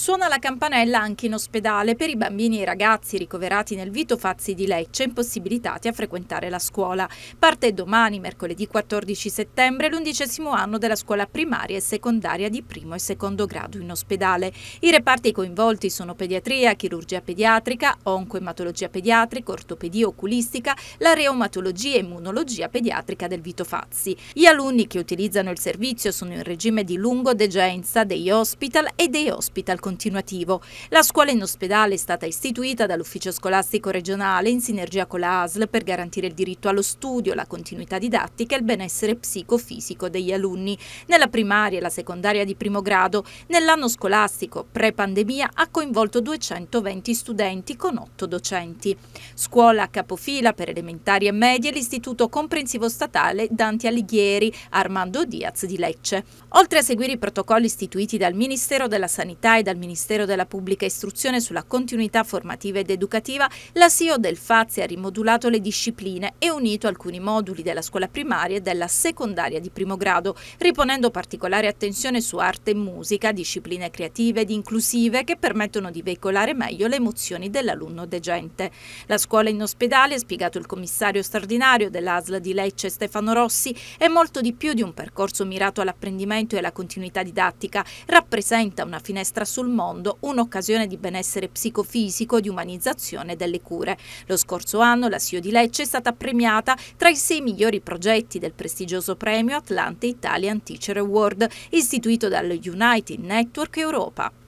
Suona la campanella anche in ospedale per i bambini e i ragazzi ricoverati nel Vito Fazzi di Lecce impossibilitati a frequentare la scuola. Parte domani, mercoledì 14 settembre, l'undicesimo anno della scuola primaria e secondaria di primo e secondo grado in ospedale. I reparti coinvolti sono pediatria, chirurgia pediatrica, oncoematologia pediatrica, ortopedia oculistica, la reumatologia e immunologia pediatrica del Vito Fazzi. Gli alunni che utilizzano il servizio sono in regime di lungo degenza dei hospital e dei hospital con continuativo. La scuola in ospedale è stata istituita dall'Ufficio Scolastico Regionale in sinergia con la ASL per garantire il diritto allo studio, la continuità didattica e il benessere psicofisico degli alunni. Nella primaria e la secondaria di primo grado, nell'anno scolastico pre-pandemia ha coinvolto 220 studenti con 8 docenti. Scuola a capofila per elementari e medie l'Istituto Comprensivo Statale Dante Alighieri, Armando Diaz di Lecce. Oltre a seguire i protocolli istituiti dal Ministero della Sanità e dal Ministero della Pubblica Istruzione sulla continuità formativa ed educativa, la SIO del Fazzi ha rimodulato le discipline e unito alcuni moduli della scuola primaria e della secondaria di primo grado, riponendo particolare attenzione su arte e musica, discipline creative ed inclusive che permettono di veicolare meglio le emozioni dell'alunno degente. La scuola in ospedale, ha spiegato il commissario straordinario dell'ASL di Lecce Stefano Rossi, è molto di più di un percorso mirato all'apprendimento e alla continuità didattica, rappresenta una finestra su sul mondo un'occasione di benessere psicofisico e di umanizzazione delle cure. Lo scorso anno la CEO di Lecce è stata premiata tra i sei migliori progetti del prestigioso premio Atlante Italian Teacher Award, istituito dal United Network Europa.